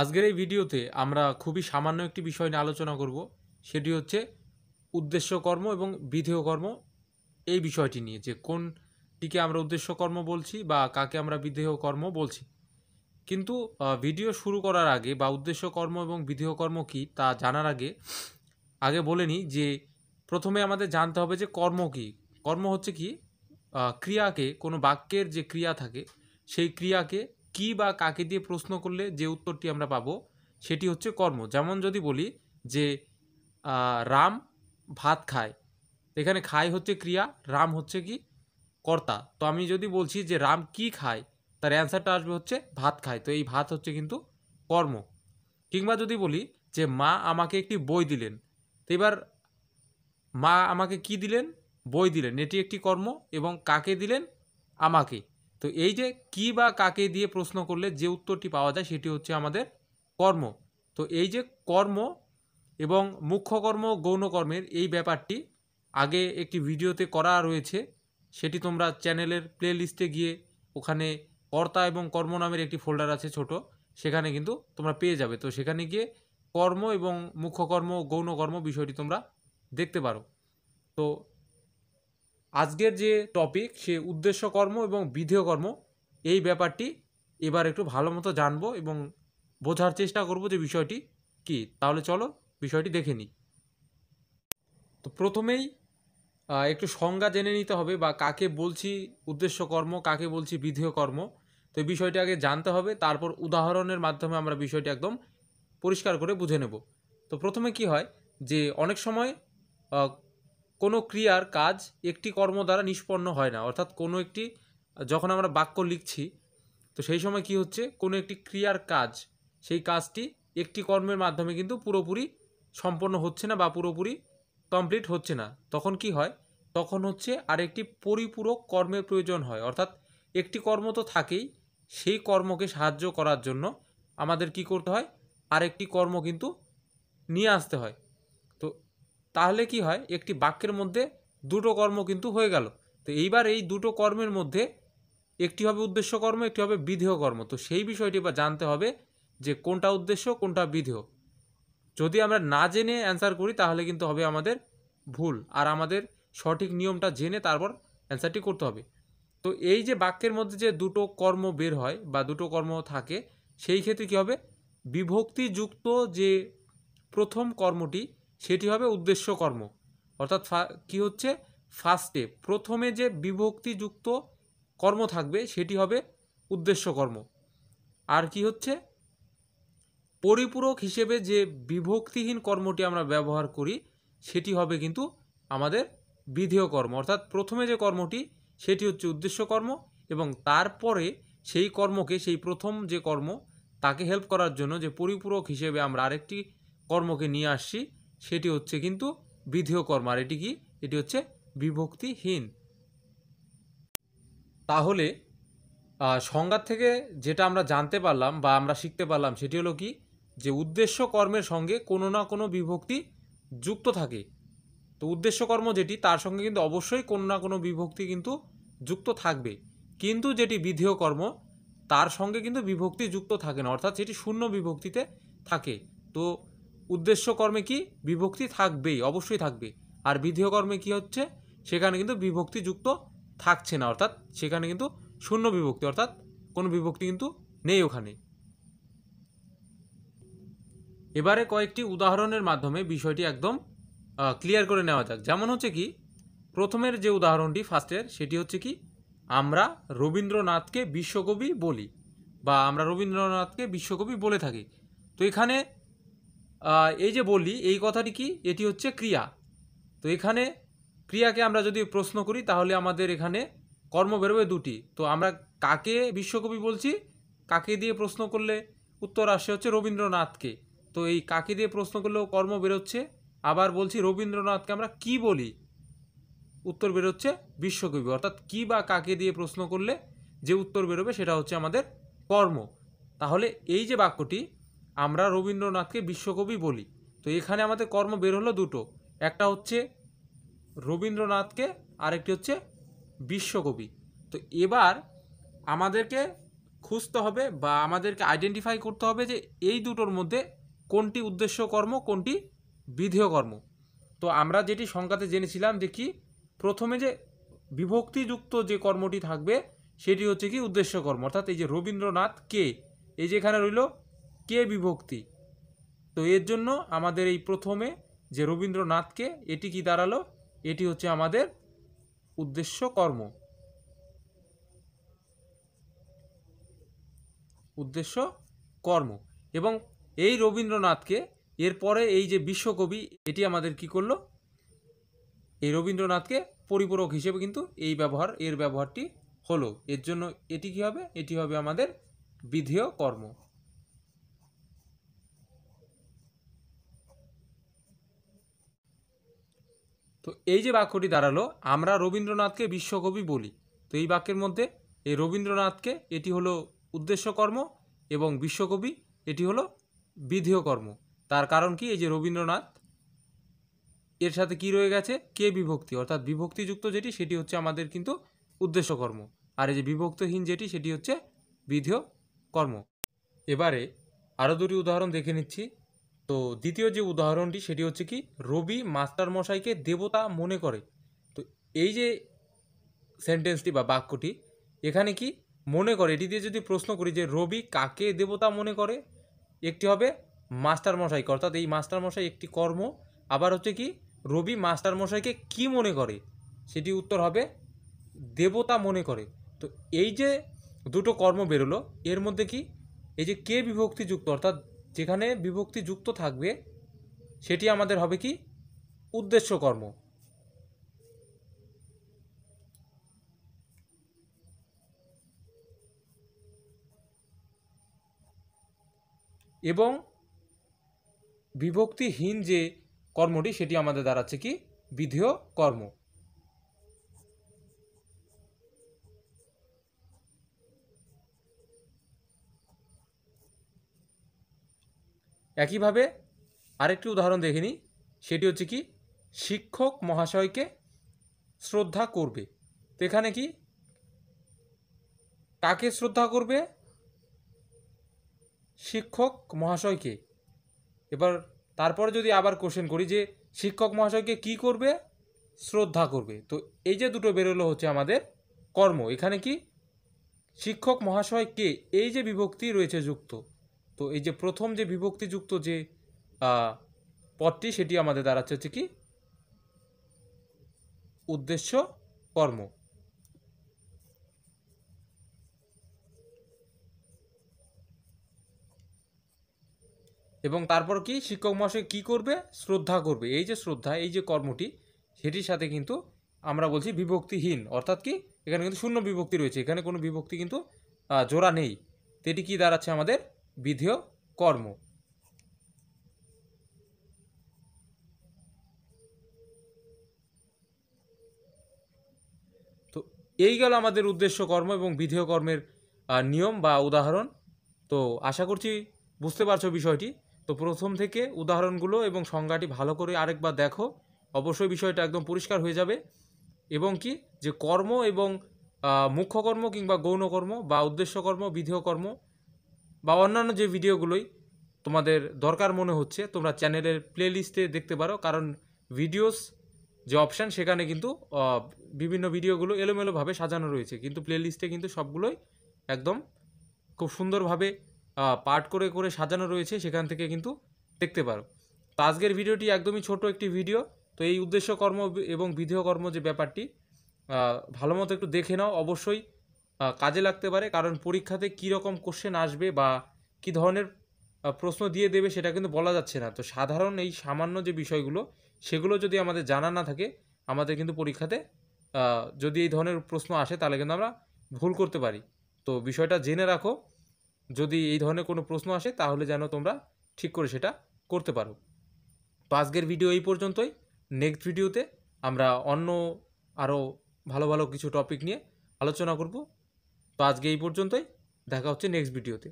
আজকের এই ভিডিওতে আমরা খুবই সামান্য একটি বিষয় নিয়ে আলোচনা করব সেটি হচ্ছে উদ্দেশ্য কর্ম এবং বিধেয় কর্ম এই বিষয়টি নিয়ে যে কোনটিকে আমরা উদ্দেশ্য কর্ম বলছি বা কাকে আমরা বিধেয় কর্ম বলছি কিন্তু ভিডিও শুরু করার আগে বা উদ্দেশ্য কর্ম এবং বিধেয় কর্ম কী তা জানার আগে আগে বলে নিই যে প্রথমে আমাদের জানতে হবে যে কর্ম কী কর্ম হচ্ছে কি ক্রিয়াকে কোনো বাক্যের যে ক্রিয়া থাকে সেই ক্রিয়াকে কি বা কাকে দিয়ে প্রশ্ন করলে যে উত্তরটি আমরা পাবো সেটি হচ্ছে কর্ম যেমন যদি বলি যে রাম ভাত খায় এখানে খায় হচ্ছে ক্রিয়া রাম হচ্ছে কি কর্তা তো আমি যদি বলছি যে রাম কি খায় তার অ্যান্সারটা আসবে হচ্ছে ভাত খায় তো এই ভাত হচ্ছে কিন্তু কর্ম কিংবা যদি বলি যে মা আমাকে একটি বই দিলেন তো এবার মা আমাকে কি দিলেন বই দিলেন এটি একটি কর্ম এবং কাকে দিলেন আমাকে তো এই যে কি বা কাকে দিয়ে প্রশ্ন করলে যে উত্তরটি পাওয়া যায় সেটি হচ্ছে আমাদের কর্ম তো এই যে কর্ম এবং মুখ্য কর্ম গৌণকর্মের এই ব্যাপারটি আগে একটি ভিডিওতে করা রয়েছে সেটি তোমরা চ্যানেলের প্লে লিস্টে গিয়ে ওখানে কর্তা এবং কর্ম নামের একটি ফোল্ডার আছে ছোট সেখানে কিন্তু তোমরা পেয়ে যাবে তো সেখানে গিয়ে কর্ম এবং মুখ্য কর্ম গৌণ কর্ম বিষয়টি তোমরা দেখতে পারো তো আজকের যে টপিক সে উদ্দেশ্য কর্ম এবং বিধেয় কর্ম এই ব্যাপারটি এবার একটু ভালো মতো জানবো এবং বোঝার চেষ্টা করব যে বিষয়টি কি তাহলে চলো বিষয়টি দেখে নিই তো প্রথমেই একটু সংজ্ঞা জেনে নিতে হবে বা কাকে বলছি উদ্দেশ্য কর্ম কাকে বলছি বিধেয় কর্ম তো এই বিষয়টি আগে জানতে হবে তারপর উদাহরণের মাধ্যমে আমরা বিষয়টি একদম পরিষ্কার করে বুঝে নেব তো প্রথমে কি হয় যে অনেক সময় কোনো ক্রিয়ার কাজ একটি কর্ম দ্বারা নিষ্পন্ন হয় না অর্থাৎ কোনো একটি যখন আমরা বাক্য লিখছি তো সেই সময় কি হচ্ছে কোনো একটি ক্রিয়ার কাজ সেই কাজটি একটি কর্মের মাধ্যমে কিন্তু পুরোপুরি সম্পন্ন হচ্ছে না বা পুরোপুরি কমপ্লিট হচ্ছে না তখন কি হয় তখন হচ্ছে আরেকটি পরিপূরক কর্মের প্রয়োজন হয় অর্থাৎ একটি কর্ম তো থাকেই সেই কর্মকে সাহায্য করার জন্য আমাদের কি করতে হয় আরেকটি কর্ম কিন্তু নিয়ে আসতে হয় তাহলে কি হয় একটি বাক্যের মধ্যে দুটো কর্ম কিন্তু হয়ে গেল তো এইবার এই দুটো কর্মের মধ্যে একটি হবে উদ্দেশ্য কর্ম একটি হবে বিধেয় কর্ম তো সেই বিষয়টি বা জানতে হবে যে কোনটা উদ্দেশ্য কোনটা বিধেয় যদি আমরা না জেনে অ্যান্সার করি তাহলে কিন্তু হবে আমাদের ভুল আর আমাদের সঠিক নিয়মটা জেনে তারপর অ্যান্সারটি করতে হবে তো এই যে বাক্যের মধ্যে যে দুটো কর্ম বের হয় বা দুটো কর্ম থাকে সেই ক্ষেত্রে কী হবে বিভক্তিযুক্ত যে প্রথম কর্মটি সেটি হবে উদ্দেশ্য কর্ম অর্থাৎ কি হচ্ছে ফার্স্টে প্রথমে যে বিভক্তিযুক্ত কর্ম থাকবে সেটি হবে উদ্দেশ্য কর্ম আর কি হচ্ছে পরিপূরক হিসেবে যে বিভক্তিহীন কর্মটি আমরা ব্যবহার করি সেটি হবে কিন্তু আমাদের বিধেয় কর্ম অর্থাৎ প্রথমে যে কর্মটি সেটি হচ্ছে উদ্দেশ্য কর্ম এবং তারপরে সেই কর্মকে সেই প্রথম যে কর্ম তাকে হেল্প করার জন্য যে পরিপূরক হিসেবে আমরা আরেকটি কর্মকে নিয়ে আসছি সেটি হচ্ছে কিন্তু বিধেয় কর্ম আর এটি কি এটি হচ্ছে বিভক্তিহীন তাহলে সংজ্ঞার থেকে যেটা আমরা জানতে পারলাম বা আমরা শিখতে পারলাম সেটি হলো কি যে উদ্দেশ্য কর্মের সঙ্গে কোনো না কোনো বিভক্তি যুক্ত থাকে তো উদ্দেশ্য কর্ম যেটি তার সঙ্গে কিন্তু অবশ্যই কোনো না কোনো বিভক্তি কিন্তু যুক্ত থাকবে কিন্তু যেটি বিধেয় কর্ম তার সঙ্গে কিন্তু বিভক্তি যুক্ত থাকে না অর্থাৎ সেটি শূন্য বিভক্তিতে থাকে তো উদ্দেশ্য কর্মে কি বিভক্তি থাকবেই অবশ্যই থাকবে আর বিধেয় কর্মে কি হচ্ছে সেখানে কিন্তু বিভক্তি যুক্ত থাকছে না অর্থাৎ সেখানে কিন্তু শূন্য বিভক্তি অর্থাৎ কোনো বিভক্তি কিন্তু নেই ওখানে এবারে কয়েকটি উদাহরণের মাধ্যমে বিষয়টি একদম ক্লিয়ার করে নেওয়া যাক যেমন হচ্ছে কি প্রথমের যে উদাহরণটি ফার্স্টের সেটি হচ্ছে কি আমরা রবীন্দ্রনাথকে বিশ্বকবি বলি বা আমরা রবীন্দ্রনাথকে বিশ্বকবি বলে থাকি তো এখানে এই যে বলি এই কথাটি কি এটি হচ্ছে ক্রিয়া তো এখানে ক্রিয়াকে আমরা যদি প্রশ্ন করি তাহলে আমাদের এখানে কর্ম বেরোবে দুটি তো আমরা কাকে বিশ্বকবি বলছি কাকে দিয়ে প্রশ্ন করলে উত্তর আসে হচ্ছে রবীন্দ্রনাথকে তো এই কাকে দিয়ে প্রশ্ন করলেও কর্ম বেরোচ্ছে আবার বলছি রবীন্দ্রনাথকে আমরা কি বলি উত্তর বেরোচ্ছে বিশ্বকবি অর্থাৎ কি বা কাকে দিয়ে প্রশ্ন করলে যে উত্তর বেরোবে সেটা হচ্ছে আমাদের কর্ম তাহলে এই যে বাক্যটি আমরা রবীন্দ্রনাথকে বিশ্বকবি বলি তো এখানে আমাদের কর্ম বের হলো দুটো একটা হচ্ছে রবীন্দ্রনাথকে আরেকটি হচ্ছে বিশ্বকবি তো এবার আমাদেরকে খুঁজতে হবে বা আমাদেরকে আইডেন্টিফাই করতে হবে যে এই দুটোর মধ্যে কোনটি উদ্দেশ্য কর্ম কোনটি বিধেয় কর্ম তো আমরা যেটি সংখ্যাতে জেনেছিলাম যে কি প্রথমে যে বিভক্তিযুক্ত যে কর্মটি থাকবে সেটি হচ্ছে কি উদ্দেশ্য কর্ম অর্থাৎ এই যে রবীন্দ্রনাথ কে এই যে এখানে রইল কে বিভক্তি তো এর জন্য আমাদের এই প্রথমে যে রবীন্দ্রনাথকে এটি কি দাঁড়ালো এটি হচ্ছে আমাদের উদ্দেশ্য কর্ম উদ্দেশ্য কর্ম এবং এই রবীন্দ্রনাথকে এরপরে এই যে বিশ্বকবি এটি আমাদের কি করলো এই রবীন্দ্রনাথকে পরিপূরক হিসেবে কিন্তু এই ব্যবহার এর ব্যবহারটি হলো এর জন্য এটি কি হবে এটি হবে আমাদের বিধেয় কর্ম তো এই যে বাক্যটি দাঁড়ালো আমরা রবীন্দ্রনাথকে বিশ্বকবি বলি তো এই বাক্যের মধ্যে এই রবীন্দ্রনাথকে এটি হলো উদ্দেশ্যকর্ম এবং বিশ্বকবি এটি হলো বিধেয় কর্ম তার কারণ কি এই যে রবীন্দ্রনাথ এর সাথে কি রয়ে গেছে কে বিভক্তি অর্থাৎ বিভক্তিযুক্ত যেটি সেটি হচ্ছে আমাদের কিন্তু উদ্দেশ্যকর্ম আর এই যে বিভক্তহীন যেটি সেটি হচ্ছে বিধেয় কর্ম এবারে আরও দুটি উদাহরণ দেখে নিচ্ছি তো দ্বিতীয় যে উদাহরণটি সেটি হচ্ছে কি রবি মাস্টারমশাইকে দেবতা মনে করে তো এই যে সেন্টেন্সটি বা বাক্যটি এখানে কি মনে করে এটি দিয়ে যদি প্রশ্ন করি যে রবি কাকে দেবতা মনে করে একটি হবে মাস্টারমশাইকে অর্থাৎ এই মাস্টারমশাই একটি কর্ম আবার হচ্ছে কি রবি মাস্টারমশাইকে কি মনে করে সেটি উত্তর হবে দেবতা মনে করে তো এই যে দুটো কর্ম বেরোলো এর মধ্যে কি এই যে কে বিভক্তিযুক্ত অর্থাৎ যেখানে বিভক্তি যুক্ত থাকবে সেটি আমাদের হবে কি উদ্দেশ্য কর্ম এবং বিভক্তিহীন যে কর্মটি সেটি আমাদের দাঁড়াচ্ছে কি বিধেয় কর্ম একইভাবে আরেকটি উদাহরণ দেখে নিই সেটি হচ্ছে কি শিক্ষক মহাশয়কে শ্রদ্ধা করবে তো এখানে কি কাকে শ্রদ্ধা করবে শিক্ষক মহাশয়কে এবার তারপর যদি আবার কোশ্চেন করি যে শিক্ষক মহাশয়কে কি করবে শ্রদ্ধা করবে তো এই যে দুটো বেরোলো হচ্ছে আমাদের কর্ম এখানে কি শিক্ষক মহাশয়কে এই যে বিভক্তি রয়েছে যুক্ত তো এই যে প্রথম যে বিভক্তিযুক্ত যে পদটি সেটি আমাদের দাঁড়াচ্ছে হচ্ছে কি উদ্দেশ্য কর্ম এবং তারপর কি শিক্ষক মহাশয় কি করবে শ্রদ্ধা করবে এই যে শ্রদ্ধা এই যে কর্মটি সেটির সাথে কিন্তু আমরা বলছি বিভক্তিহীন অর্থাৎ কি এখানে কিন্তু শূন্য বিভক্তি রয়েছে এখানে কোনো বিভক্তি কিন্তু জোড়া নেই তো এটি কী দাঁড়াচ্ছে আমাদের বিধেয় কর্ম তো এই গেল আমাদের উদ্দেশ্য কর্ম এবং বিধেয় কর্মের নিয়ম বা উদাহরণ তো আশা করছি বুঝতে পারছো বিষয়টি তো প্রথম থেকে উদাহরণগুলো এবং সংজ্ঞাটি ভালো করে আরেকবার দেখো অবশ্যই বিষয়টা একদম পরিষ্কার হয়ে যাবে এবং কি যে কর্ম এবং মুখ্য কর্ম কিংবা গৌণকর্ম বা উদ্দেশ্যকর্ম বিধেয় কর্ম বা অন্যান্য যে ভিডিওগুলোই তোমাদের দরকার মনে হচ্ছে তোমরা চ্যানেলের প্লেলিস্টে দেখতে পারো কারণ ভিডিওস যে অপশান সেখানে কিন্তু বিভিন্ন ভিডিওগুলো এলোমেলোভাবে সাজানো রয়েছে কিন্তু প্লেলিস্টে কিন্তু সবগুলোই একদম খুব সুন্দরভাবে পার্ট করে করে সাজানো রয়েছে সেখান থেকে কিন্তু দেখতে পারো তো আজকের ভিডিওটি একদমই ছোট একটি ভিডিও তো এই উদ্দেশ্যকর্ম এবং বিধেয়কর্ম যে ব্যাপারটি ভালো মতো একটু দেখে নাও অবশ্যই কাজে লাগতে পারে কারণ পরীক্ষাতে কীরকম কোশ্চেন আসবে বা কি ধরনের প্রশ্ন দিয়ে দেবে সেটা কিন্তু বলা যাচ্ছে না তো সাধারণ এই সামান্য যে বিষয়গুলো সেগুলো যদি আমাদের জানা না থাকে আমাদের কিন্তু পরীক্ষাতে যদি এই ধরনের প্রশ্ন আসে তাহলে কিন্তু আমরা ভুল করতে পারি তো বিষয়টা জেনে রাখো যদি এই ধরনের কোনো প্রশ্ন আসে তাহলে যেন তোমরা ঠিক করে সেটা করতে পারো তো আজকের ভিডিও এই পর্যন্তই নেক্সট ভিডিওতে আমরা অন্য আরও ভালো ভালো কিছু টপিক নিয়ে আলোচনা করব তো আজকে এই পর্যন্তই দেখা হচ্ছে নেক্সট ভিডিওতে